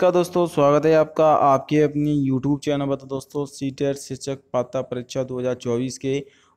का दोस्तों स्वागत है आपका आपके अपनी YouTube चैनल पर तो दोस्तों सी टेट शिक्षक पात्रता परीक्षा 2024 के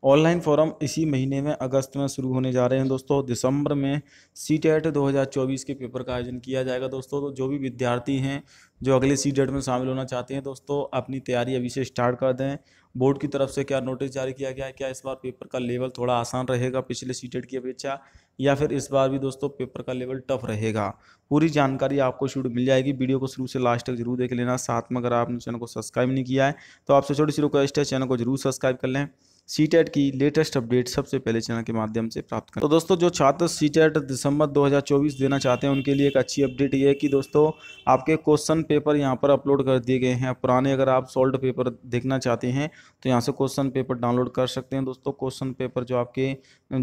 ऑनलाइन फॉरम इसी महीने में अगस्त में शुरू होने जा रहे हैं दोस्तों दिसंबर में सी टेट दो के पेपर का आयोजन किया जाएगा दोस्तों तो जो भी विद्यार्थी हैं जो अगले सी में शामिल होना चाहते हैं दोस्तों अपनी तैयारी अभी से स्टार्ट कर दें बोर्ड की तरफ से क्या नोटिस जारी किया गया है क्या इस बार पेपर का लेवल थोड़ा आसान रहेगा पिछले सी टेट की अपेक्षा या फिर इस बार भी दोस्तों पेपर का लेवल टफ रहेगा पूरी जानकारी आपको शुरू मिल जाएगी वीडियो को शुरू से लास्ट तक जरूर देख लेना साथ में अगर आपने चैनल को सब्सक्राइब नहीं किया है तो आपसे छोटी सी रिक्वेस्ट है चैनल को जरूर सब्सक्राइब कर लें सी की लेटेस्ट अपडेट सबसे पहले चैनल के माध्यम से प्राप्त करें तो दोस्तों जो छात्र सी दिसंबर 2024 देना चाहते हैं उनके लिए एक अच्छी अपडेट ये है कि दोस्तों आपके क्वेश्चन पेपर यहाँ पर अपलोड कर दिए गए हैं पुराने अगर आप सॉल्ट पेपर देखना चाहते हैं तो यहाँ से क्वेश्चन पेपर डाउनलोड कर सकते हैं दोस्तों क्वेश्चन पेपर जो आपके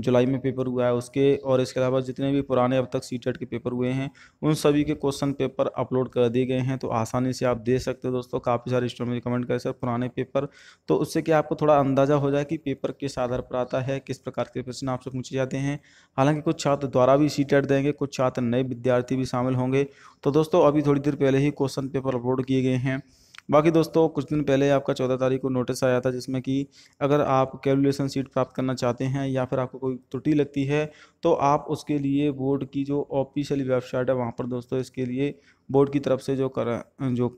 जुलाई में पेपर हुआ है उसके और इसके अलावा जितने भी पुराने अब तक सी के पेपर हुए हैं उन सभी के क्वेश्चन पेपर अपलोड कर दिए गए हैं तो आसानी से आप दे सकते हो दोस्तों काफ़ी सारे स्टूडेंट मुझे कमेंट करें सर पुराने पेपर तो उससे क्या आपको थोड़ा अंदाज़ा हो जाए कि पेपर किस आधार पर आता है किस प्रकार के प्रश्न आपसे पूछे जाते हैं हालांकि कुछ छात्र द्वारा भी सी टेट देंगे कुछ छात्र नए विद्यार्थी भी शामिल होंगे तो दोस्तों अभी थोड़ी देर पहले ही क्वेश्चन पेपर अपलोड किए गए हैं बाकी दोस्तों कुछ दिन पहले आपका चौदह तारीख को नोटिस आया था जिसमें कि अगर आप कैलकुलेशन सीट प्राप्त करना चाहते हैं या फिर आपको कोई त्रुटि लगती है तो आप उसके लिए बोर्ड की जो ऑफिशियल वेबसाइट है वहाँ पर दोस्तों इसके लिए बोर्ड की तरफ से जो कर जो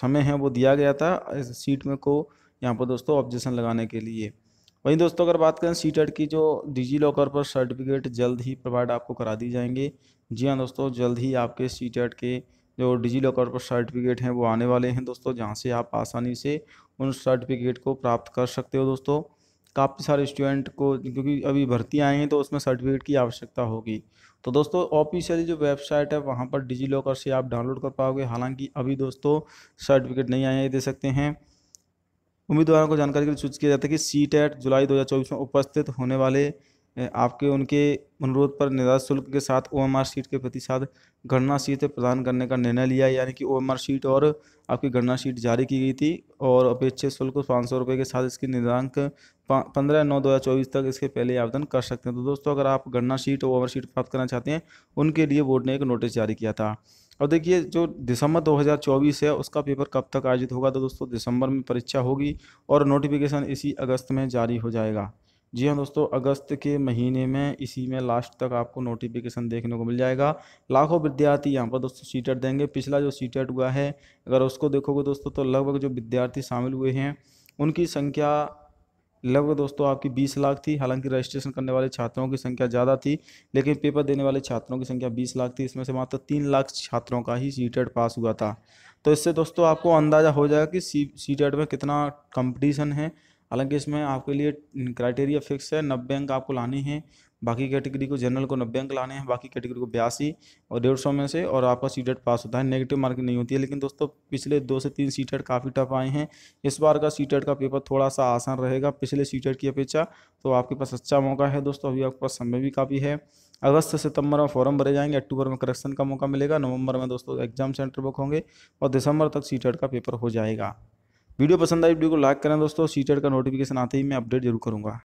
समय है वो दिया गया था सीट में को यहाँ पर दोस्तों ऑब्जेक्शन लगाने के लिए वहीं दोस्तों अगर बात करें सी e की जो डिजी लॉकर पर सर्टिफिकेट जल्द ही प्रोवाइड आपको करा दी जाएंगे जी हाँ दोस्तों जल्द ही आपके सी e के जो डिजी लॉकर पर सर्टिफिकेट हैं वो आने वाले हैं दोस्तों जहाँ से आप आसानी से उन सर्टिफिकेट को प्राप्त कर सकते हो दोस्तों काफ़ी सारे स्टूडेंट को क्योंकि अभी भर्ती आए हैं तो उसमें सर्टिफिकेट की आवश्यकता होगी तो दोस्तों ऑफिशियली जो वेबसाइट है वहाँ पर डिजी लॉकर से आप डाउनलोड कर पाओगे हालांकि अभी दोस्तों सर्टिफिकेट नहीं आए दे सकते हैं उम्मीदवारों को जानकारी के लिए सूचित किया जाता है कि सी टैट जुलाई 2024 में उपस्थित होने वाले आपके उनके अनुरोध पर निर्धारित शुल्क के साथ ओ एम आर शीट के साथ गणना सीट प्रदान करने का निर्णय लिया यानी कि ओ एम आर शीट और आपकी गणना सीट जारी की गई थी और अपेक्षित शुल्क पाँच सौ रुपये के साथ इसकी निर्धारक पंद्रह नौ दो हज़ार चौबीस तक इसके पहले आवेदन कर सकते हैं तो दोस्तों अगर आप गणना सीट और आर शीट प्राप्त करना चाहते हैं उनके लिए बोर्ड ने एक नोटिस जारी किया था और देखिए जो दिसंबर 2024 है उसका पेपर कब तक आयोजित होगा तो दोस्तों दिसंबर में परीक्षा होगी और नोटिफिकेशन इसी अगस्त में जारी हो जाएगा जी हाँ दोस्तों अगस्त के महीने में इसी में लास्ट तक आपको नोटिफिकेशन देखने को मिल जाएगा लाखों विद्यार्थी यहाँ पर दोस्तों सीटेट देंगे पिछला जो सीटेट हुआ है अगर उसको देखोगे दोस्तों तो लगभग जो विद्यार्थी शामिल हुए हैं उनकी संख्या लगभग दोस्तों आपकी 20 लाख थी हालांकि रजिस्ट्रेशन करने वाले छात्रों की संख्या ज़्यादा थी लेकिन पेपर देने वाले छात्रों की संख्या 20 लाख थी इसमें से मात्र तीन लाख छात्रों का ही सी पास हुआ था तो इससे दोस्तों आपको अंदाज़ा हो जाएगा कि सी सी में कितना कंपटीशन है हालांकि इसमें आपके लिए क्राइटेरिया फिक्स है नब्बे अंक आपको लाने हैं बाकी कैटेगरी को जनरल को नब्बे अंक लाने हैं बाकी कैटेगरी को बयासी और डेढ़ सौ में से और आपका टेट पास होता है नेगेटिव मार्किंग नहीं होती है लेकिन दोस्तों पिछले दो से तीन टेट काफ़ी टफ आए हैं इस बार का टेट का पेपर थोड़ा सा आसान रहेगा पिछले टेट की अपेक्षा तो आपके पास अच्छा मौका है दोस्तों अभी आपके पास समय भी काफ़ी है अगस्त से सितंबर में फॉर्म भरे जाएंगे अक्टूबर में करेक्शन का मौका मिलेगा नवंबर में दोस्तों एग्जाम सेंटर बुक होंगे और दिसंबर तक सीटेट का पेपर हो जाएगा वीडियो पसंद आई वीडियो को लाइक करें दोस्तों सीटेट का नोटिफिकेशन आते ही मैं अपडेट जरूर करूँगा